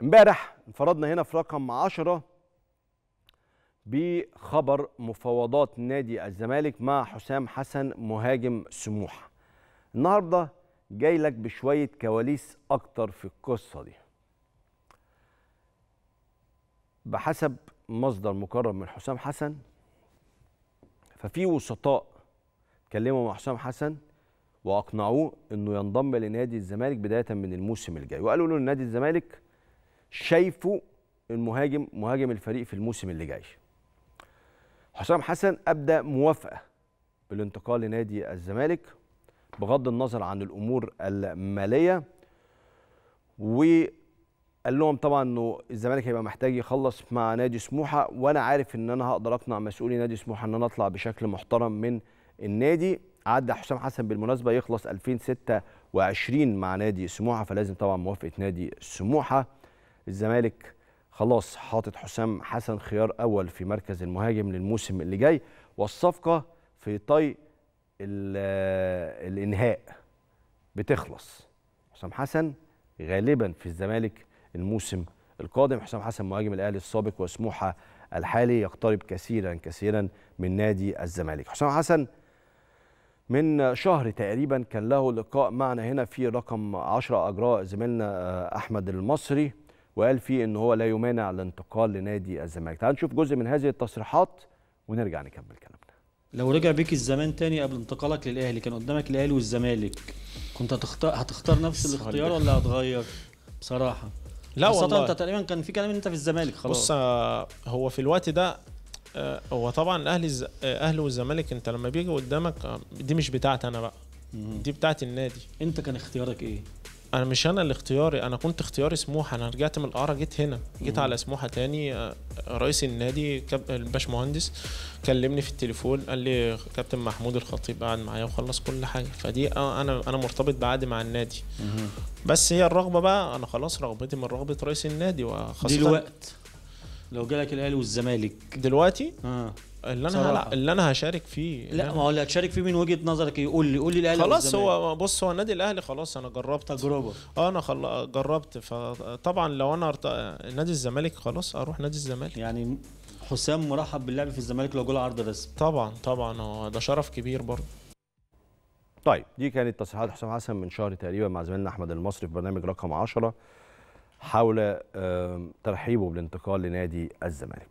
امبارح انفردنا هنا في رقم 10 بخبر مفاوضات نادي الزمالك مع حسام حسن مهاجم سموحه النهارده جاي لك بشويه كواليس اكتر في القصه دي بحسب مصدر مكرم من حسام حسن ففي وسطاء كلموا مع حسام حسن واقنعوه انه ينضم لنادي الزمالك بدايه من الموسم الجاي وقالوا له نادي الزمالك شايفه المهاجم مهاجم الفريق في الموسم اللي جاي حسام حسن ابدى موافقه بالانتقال لنادي الزمالك بغض النظر عن الامور الماليه وقال لهم طبعا انه الزمالك هيبقى محتاج يخلص مع نادي سموحه وانا عارف ان انا هقدر اقنع مسؤولي نادي سموحه ان انا اطلع بشكل محترم من النادي عدى حسام حسن بالمناسبه يخلص 2026 مع نادي سموحه فلازم طبعا موافقه نادي سموحه الزمالك خلاص حاطط حسام حسن خيار اول في مركز المهاجم للموسم اللي جاي والصفقه في طي الانهاء بتخلص حسام حسن غالبا في الزمالك الموسم القادم حسام حسن مهاجم الاهلي السابق وسموحه الحالي يقترب كثيرا كثيرا من نادي الزمالك حسام حسن من شهر تقريبا كان له لقاء معنا هنا في رقم 10 اجراء زميلنا آه، احمد المصري وقال فيه ان هو لا يمانع الانتقال لنادي الزمالك تعال نشوف جزء من هذه التصريحات ونرجع نكمل كلامنا لو رجع بيك الزمان تاني قبل انتقالك للاهلي كان قدامك الاهلي والزمالك كنت هتختار هتختار نفس الاختيار ولا هتغير بصراحه لا والله انت تقريبا كان في كلام ان انت في الزمالك خلاص بص آه، هو في الوقت ده آه، هو طبعا الاهلي الاهلي آه، والزمالك انت لما بيجي قدامك دي مش بتاعتي انا بقى دي بتاعت النادي انت كان اختيارك ايه انا مش انا اللي اختياري انا كنت اختياري سموحه انا رجعت من القاره جيت هنا جيت على سموحه تاني آه، رئيس النادي الباشمهندس كلمني في التليفون قال لي كابتن محمود الخطيب قعد معايا وخلص كل حاجه فدي آه، انا انا مرتبط بعد مع النادي بس هي الرغبه بقى انا خلاص رغبتي من رغبه رئيس النادي وخاصه دلوقتي لو جالك الاهلي والزمالك دلوقتي اه اللي انا اللي انا هشارك فيه لا ما هو اللي هتشارك فيه من وجهه نظرك يقول إيه؟ لي قول لي الاهلي خلاص هو بص هو النادي الاهلي خلاص انا جربت تجربه اه انا خل... جربت فطبعا لو انا أرت... نادي الزمالك خلاص اروح نادي الزمالك يعني حسام مرحب باللعب في الزمالك لو جوله عرض رسمي طبعا طبعا ده شرف كبير برضه طيب دي كانت تصريحات حسام حسن من شهر تقريبا مع زميلنا احمد المصري في برنامج رقم 10 حول ترحيبه بالانتقال لنادي الزمالك